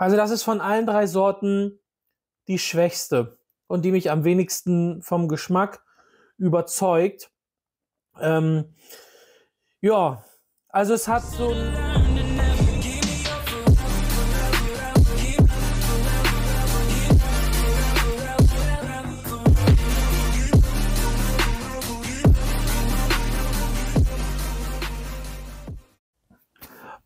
Also das ist von allen drei Sorten die schwächste und die mich am wenigsten vom Geschmack überzeugt. Ähm, ja, also es hat so ein...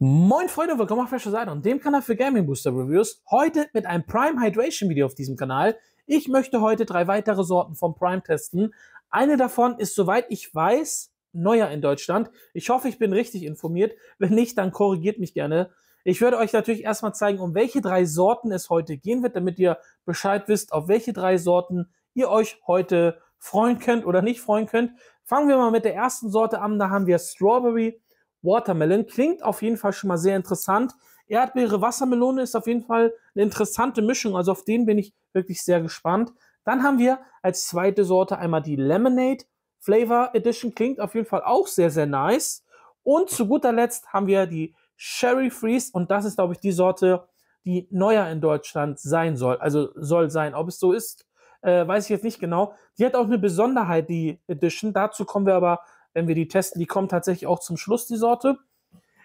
Moin Freunde, willkommen auf Fresh Seite und dem Kanal für Gaming Booster Reviews. Heute mit einem Prime Hydration Video auf diesem Kanal. Ich möchte heute drei weitere Sorten von Prime testen. Eine davon ist, soweit ich weiß, neuer in Deutschland. Ich hoffe, ich bin richtig informiert. Wenn nicht, dann korrigiert mich gerne. Ich werde euch natürlich erstmal zeigen, um welche drei Sorten es heute gehen wird, damit ihr Bescheid wisst, auf welche drei Sorten ihr euch heute freuen könnt oder nicht freuen könnt. Fangen wir mal mit der ersten Sorte an. Da haben wir Strawberry Watermelon. Klingt auf jeden Fall schon mal sehr interessant. Erdbeere, Wassermelone ist auf jeden Fall eine interessante Mischung. Also auf den bin ich wirklich sehr gespannt. Dann haben wir als zweite Sorte einmal die Lemonade Flavor Edition. Klingt auf jeden Fall auch sehr, sehr nice. Und zu guter Letzt haben wir die Sherry Freeze. Und das ist, glaube ich, die Sorte, die neuer in Deutschland sein soll. Also soll sein. Ob es so ist, äh, weiß ich jetzt nicht genau. Die hat auch eine Besonderheit, die Edition. Dazu kommen wir aber wenn wir die testen. Die kommen tatsächlich auch zum Schluss, die Sorte.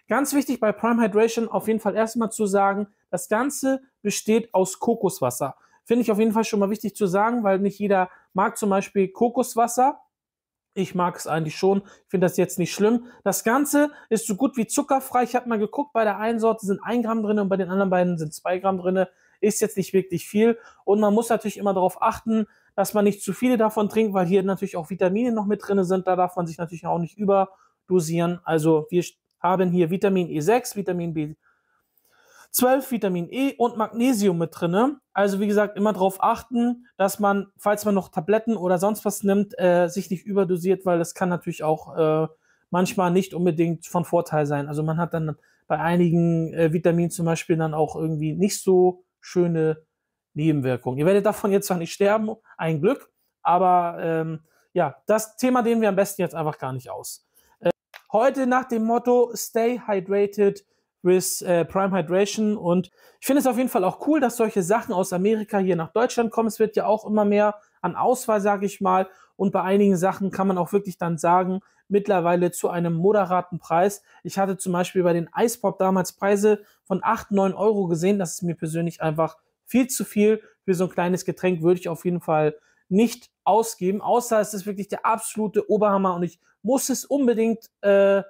Ganz wichtig bei Prime Hydration auf jeden Fall erstmal zu sagen, das Ganze besteht aus Kokoswasser. Finde ich auf jeden Fall schon mal wichtig zu sagen, weil nicht jeder mag zum Beispiel Kokoswasser. Ich mag es eigentlich schon. Ich finde das jetzt nicht schlimm. Das Ganze ist so gut wie zuckerfrei. Ich habe mal geguckt, bei der einen Sorte sind ein Gramm drin und bei den anderen beiden sind zwei Gramm drin. Ist jetzt nicht wirklich viel. Und man muss natürlich immer darauf achten, dass man nicht zu viele davon trinkt, weil hier natürlich auch Vitamine noch mit drin sind. Da darf man sich natürlich auch nicht überdosieren. Also wir haben hier Vitamin E6, Vitamin B12, Vitamin E und Magnesium mit drin. Also wie gesagt, immer darauf achten, dass man, falls man noch Tabletten oder sonst was nimmt, äh, sich nicht überdosiert, weil das kann natürlich auch äh, manchmal nicht unbedingt von Vorteil sein. Also man hat dann bei einigen äh, Vitaminen zum Beispiel dann auch irgendwie nicht so schöne Nebenwirkungen. Ihr werdet davon jetzt zwar nicht sterben, ein Glück, aber ähm, ja, das Thema dehnen wir am besten jetzt einfach gar nicht aus. Äh, heute nach dem Motto Stay Hydrated with äh, Prime Hydration und ich finde es auf jeden Fall auch cool, dass solche Sachen aus Amerika hier nach Deutschland kommen. Es wird ja auch immer mehr an Auswahl, sage ich mal, und bei einigen Sachen kann man auch wirklich dann sagen, mittlerweile zu einem moderaten Preis. Ich hatte zum Beispiel bei den Eispop damals Preise von 8, 9 Euro gesehen. Das ist mir persönlich einfach viel zu viel für so ein kleines Getränk würde ich auf jeden Fall nicht ausgeben, außer es ist wirklich der absolute Oberhammer und ich muss es unbedingt, äh,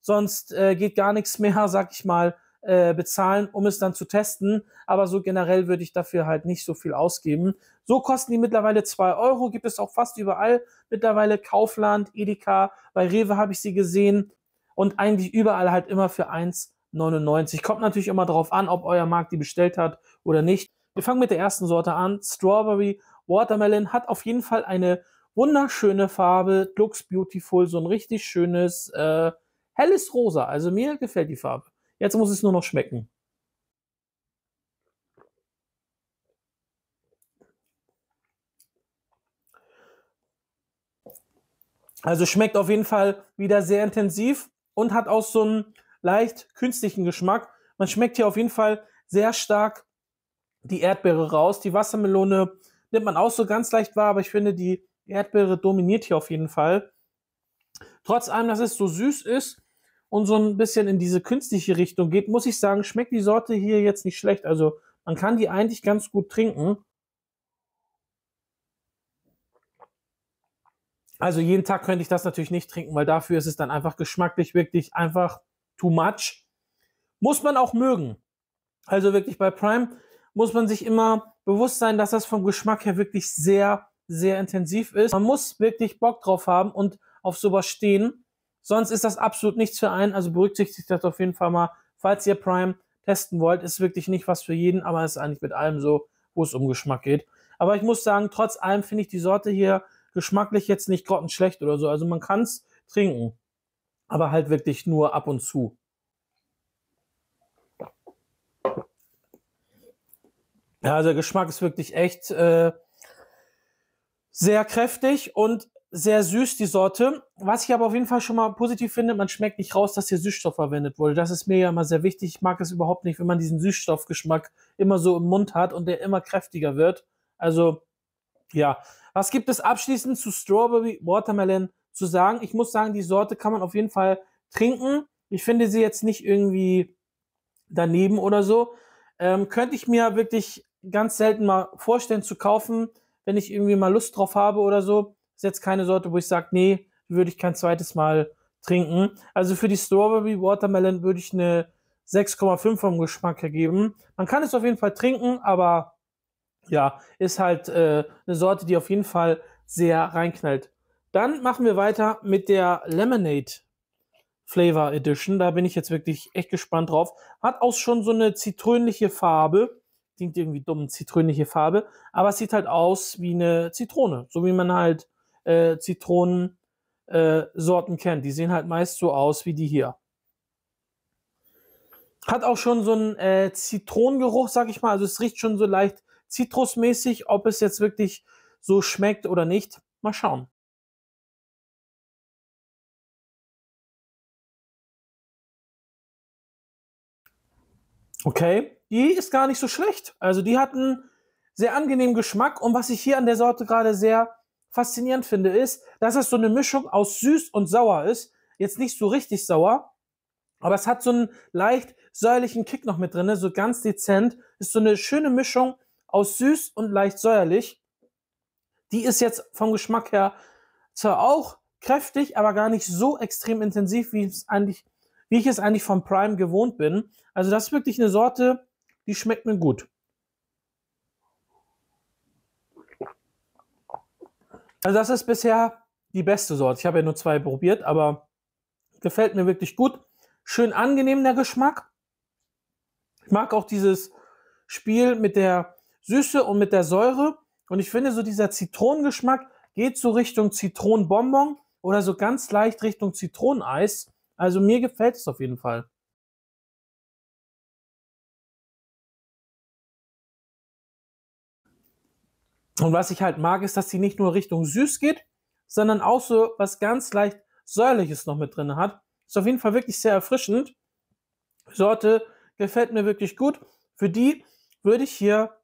sonst äh, geht gar nichts mehr, sag ich mal, äh, bezahlen, um es dann zu testen. Aber so generell würde ich dafür halt nicht so viel ausgeben. So kosten die mittlerweile zwei Euro, gibt es auch fast überall mittlerweile Kaufland, Edeka, bei Rewe habe ich sie gesehen und eigentlich überall halt immer für 1,99. Kommt natürlich immer drauf an, ob euer Markt die bestellt hat oder nicht. Wir fangen mit der ersten Sorte an. Strawberry Watermelon hat auf jeden Fall eine wunderschöne Farbe. Looks beautiful. So ein richtig schönes äh, helles Rosa. Also mir gefällt die Farbe. Jetzt muss es nur noch schmecken. Also schmeckt auf jeden Fall wieder sehr intensiv und hat auch so einen leicht künstlichen Geschmack. Man schmeckt hier auf jeden Fall sehr stark die Erdbeere raus. Die Wassermelone nimmt man auch so ganz leicht wahr, aber ich finde, die Erdbeere dominiert hier auf jeden Fall. Trotz allem, dass es so süß ist und so ein bisschen in diese künstliche Richtung geht, muss ich sagen, schmeckt die Sorte hier jetzt nicht schlecht. Also man kann die eigentlich ganz gut trinken. Also jeden Tag könnte ich das natürlich nicht trinken, weil dafür ist es dann einfach geschmacklich wirklich einfach too much. Muss man auch mögen. Also wirklich bei Prime muss man sich immer bewusst sein, dass das vom Geschmack her wirklich sehr, sehr intensiv ist. Man muss wirklich Bock drauf haben und auf sowas stehen. Sonst ist das absolut nichts für einen. Also berücksichtigt das auf jeden Fall mal, falls ihr Prime testen wollt. Ist wirklich nicht was für jeden, aber ist eigentlich mit allem so, wo es um Geschmack geht. Aber ich muss sagen, trotz allem finde ich die Sorte hier geschmacklich jetzt nicht grottenschlecht oder so. Also man kann es trinken, aber halt wirklich nur ab und zu. Ja, also der Geschmack ist wirklich echt äh, sehr kräftig und sehr süß, die Sorte. Was ich aber auf jeden Fall schon mal positiv finde, man schmeckt nicht raus, dass hier Süßstoff verwendet wurde. Das ist mir ja immer sehr wichtig. Ich mag es überhaupt nicht, wenn man diesen Süßstoffgeschmack immer so im Mund hat und der immer kräftiger wird. Also, ja. Was gibt es abschließend zu Strawberry Watermelon zu sagen? Ich muss sagen, die Sorte kann man auf jeden Fall trinken. Ich finde sie jetzt nicht irgendwie daneben oder so. Ähm, könnte ich mir wirklich ganz selten mal vorstellen zu kaufen, wenn ich irgendwie mal Lust drauf habe oder so. Ist jetzt keine Sorte, wo ich sage, nee, würde ich kein zweites Mal trinken. Also für die Strawberry Watermelon würde ich eine 6,5 vom Geschmack ergeben. Man kann es auf jeden Fall trinken, aber ja, ist halt äh, eine Sorte, die auf jeden Fall sehr reinknallt. Dann machen wir weiter mit der Lemonade Flavor Edition. Da bin ich jetzt wirklich echt gespannt drauf. Hat auch schon so eine zitrönliche Farbe klingt irgendwie dumm, zitrönliche Farbe, aber es sieht halt aus wie eine Zitrone, so wie man halt äh, Zitronensorten äh, kennt. Die sehen halt meist so aus wie die hier. Hat auch schon so einen äh, Zitronengeruch, sag ich mal. Also es riecht schon so leicht zitrusmäßig. Ob es jetzt wirklich so schmeckt oder nicht, mal schauen. Okay, die ist gar nicht so schlecht. Also die hat einen sehr angenehmen Geschmack und was ich hier an der Sorte gerade sehr faszinierend finde, ist, dass es so eine Mischung aus süß und sauer ist. Jetzt nicht so richtig sauer, aber es hat so einen leicht säuerlichen Kick noch mit drin, so ganz dezent. Ist so eine schöne Mischung aus süß und leicht säuerlich. Die ist jetzt vom Geschmack her zwar auch kräftig, aber gar nicht so extrem intensiv, wie, es eigentlich, wie ich es eigentlich vom Prime gewohnt bin. Also das ist wirklich eine Sorte, die schmeckt mir gut. Also das ist bisher die beste Sorte. Ich habe ja nur zwei probiert, aber gefällt mir wirklich gut. Schön angenehm der Geschmack. Ich mag auch dieses Spiel mit der Süße und mit der Säure. Und ich finde so dieser Zitronengeschmack geht so Richtung Zitronenbonbon oder so ganz leicht Richtung Zitroneneis. Also mir gefällt es auf jeden Fall. Und was ich halt mag, ist, dass sie nicht nur Richtung süß geht, sondern auch so was ganz leicht säuerliches noch mit drin hat. Ist auf jeden Fall wirklich sehr erfrischend. Sorte gefällt mir wirklich gut. Für die würde ich hier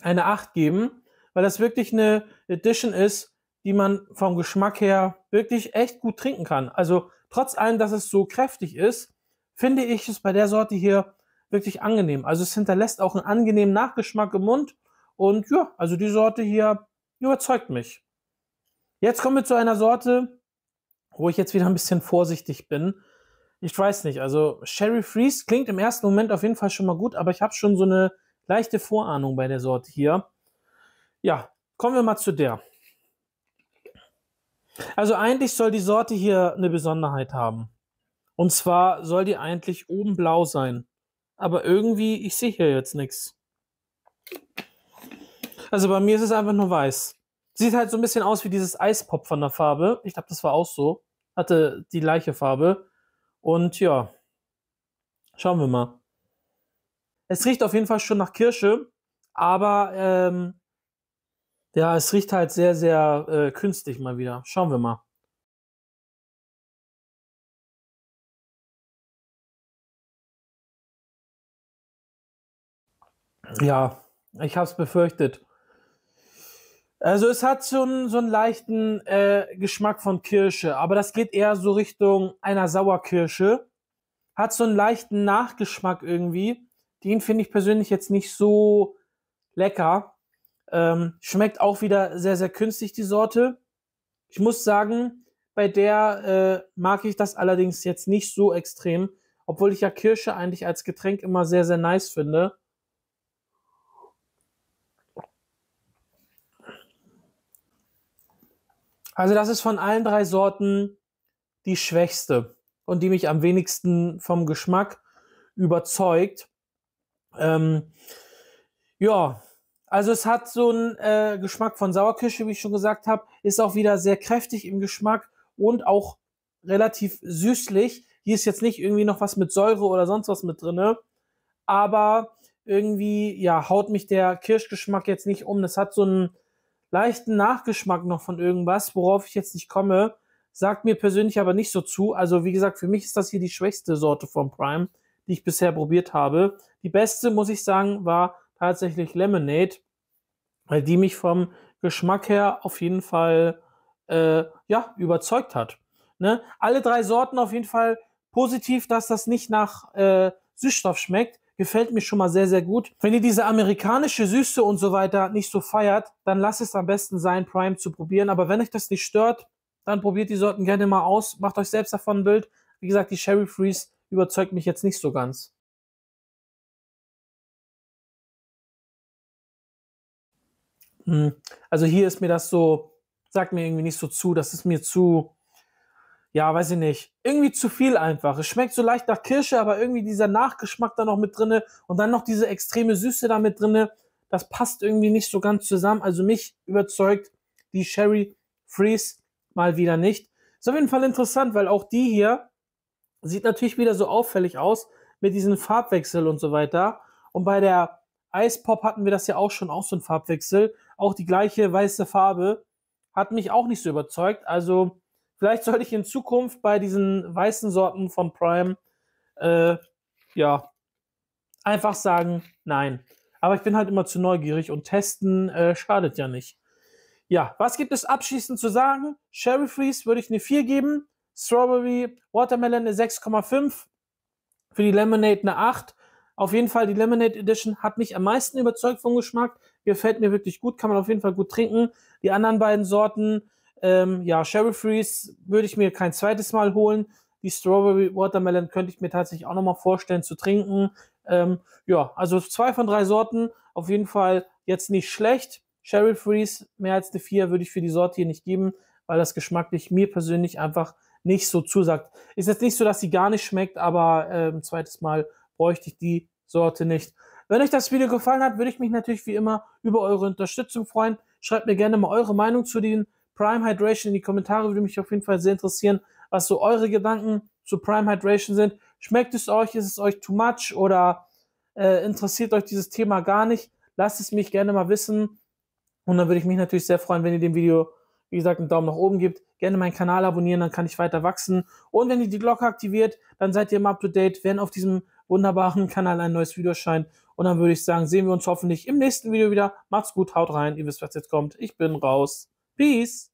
eine 8 geben, weil das wirklich eine Edition ist, die man vom Geschmack her wirklich echt gut trinken kann. Also trotz allem, dass es so kräftig ist, finde ich es bei der Sorte hier wirklich angenehm. Also es hinterlässt auch einen angenehmen Nachgeschmack im Mund und ja, also die Sorte hier überzeugt mich. Jetzt kommen wir zu einer Sorte, wo ich jetzt wieder ein bisschen vorsichtig bin. Ich weiß nicht, also Sherry Freeze klingt im ersten Moment auf jeden Fall schon mal gut, aber ich habe schon so eine leichte Vorahnung bei der Sorte hier. Ja, kommen wir mal zu der. Also eigentlich soll die Sorte hier eine Besonderheit haben. Und zwar soll die eigentlich oben blau sein. Aber irgendwie, ich sehe hier jetzt nichts. Also bei mir ist es einfach nur weiß. Sieht halt so ein bisschen aus wie dieses Eispop von der Farbe. Ich glaube, das war auch so. Hatte die gleiche Farbe. Und ja, schauen wir mal. Es riecht auf jeden Fall schon nach Kirsche, aber ähm, ja, es riecht halt sehr, sehr äh, künstlich mal wieder. Schauen wir mal. Ja, ich habe es befürchtet. Also es hat so einen, so einen leichten äh, Geschmack von Kirsche, aber das geht eher so Richtung einer Sauerkirsche. Hat so einen leichten Nachgeschmack irgendwie. Den finde ich persönlich jetzt nicht so lecker. Ähm, schmeckt auch wieder sehr, sehr künstlich die Sorte. Ich muss sagen, bei der äh, mag ich das allerdings jetzt nicht so extrem, obwohl ich ja Kirsche eigentlich als Getränk immer sehr, sehr nice finde. Also das ist von allen drei Sorten die schwächste und die mich am wenigsten vom Geschmack überzeugt. Ähm, ja, also es hat so einen äh, Geschmack von Sauerkirsche, wie ich schon gesagt habe, ist auch wieder sehr kräftig im Geschmack und auch relativ süßlich. Hier ist jetzt nicht irgendwie noch was mit Säure oder sonst was mit drinne, aber irgendwie ja haut mich der Kirschgeschmack jetzt nicht um. Das hat so einen leichten Nachgeschmack noch von irgendwas, worauf ich jetzt nicht komme. Sagt mir persönlich aber nicht so zu. Also wie gesagt, für mich ist das hier die schwächste Sorte von Prime, die ich bisher probiert habe. Die beste, muss ich sagen, war tatsächlich Lemonade, weil die mich vom Geschmack her auf jeden Fall äh, ja, überzeugt hat. Ne? Alle drei Sorten auf jeden Fall positiv, dass das nicht nach äh, Süßstoff schmeckt. Gefällt mir schon mal sehr, sehr gut. Wenn ihr diese amerikanische Süße und so weiter nicht so feiert, dann lasst es am besten sein, Prime zu probieren. Aber wenn euch das nicht stört, dann probiert die Sorten gerne mal aus. Macht euch selbst davon ein Bild. Wie gesagt, die Sherry Freeze überzeugt mich jetzt nicht so ganz. Hm. Also hier ist mir das so, sagt mir irgendwie nicht so zu. Das ist mir zu, ja, weiß ich nicht, irgendwie zu viel einfach. Es schmeckt so leicht nach Kirsche, aber irgendwie dieser Nachgeschmack da noch mit drinne und dann noch diese extreme Süße da mit drinne, das passt irgendwie nicht so ganz zusammen. Also mich überzeugt die Sherry Freeze mal wieder nicht. Ist auf jeden Fall interessant, weil auch die hier sieht natürlich wieder so auffällig aus mit diesem Farbwechsel und so weiter. Und bei der Ice Pop hatten wir das ja auch schon, auch so ein Farbwechsel. Auch die gleiche weiße Farbe. Hat mich auch nicht so überzeugt. Also Vielleicht sollte ich in Zukunft bei diesen weißen Sorten von Prime, äh, ja, einfach sagen, nein. Aber ich bin halt immer zu neugierig und testen äh, schadet ja nicht. Ja, was gibt es abschließend zu sagen? Cherry Freeze würde ich eine 4 geben, Strawberry, Watermelon eine 6,5, für die Lemonade eine 8. Auf jeden Fall, die Lemonade Edition hat mich am meisten überzeugt vom Geschmack. Gefällt mir wirklich gut, kann man auf jeden Fall gut trinken. Die anderen beiden Sorten ähm, ja, Sherry Freeze würde ich mir kein zweites Mal holen. Die Strawberry Watermelon könnte ich mir tatsächlich auch nochmal vorstellen zu trinken. Ähm, ja, also zwei von drei Sorten. Auf jeden Fall jetzt nicht schlecht. Sherry Freeze mehr als die vier würde ich für die Sorte hier nicht geben, weil das geschmacklich mir persönlich einfach nicht so zusagt. Ist jetzt nicht so, dass sie gar nicht schmeckt, aber ähm, zweites Mal bräuchte ich die Sorte nicht. Wenn euch das Video gefallen hat, würde ich mich natürlich wie immer über eure Unterstützung freuen. Schreibt mir gerne mal eure Meinung zu den Prime Hydration in die Kommentare. Würde mich auf jeden Fall sehr interessieren, was so eure Gedanken zu Prime Hydration sind. Schmeckt es euch? Ist es euch too much? Oder äh, interessiert euch dieses Thema gar nicht? Lasst es mich gerne mal wissen. Und dann würde ich mich natürlich sehr freuen, wenn ihr dem Video, wie gesagt, einen Daumen nach oben gebt. Gerne meinen Kanal abonnieren, dann kann ich weiter wachsen. Und wenn ihr die Glocke aktiviert, dann seid ihr immer up to date, wenn auf diesem wunderbaren Kanal ein neues Video erscheint. Und dann würde ich sagen, sehen wir uns hoffentlich im nächsten Video wieder. Macht's gut, haut rein, ihr wisst, was jetzt kommt. Ich bin raus. Please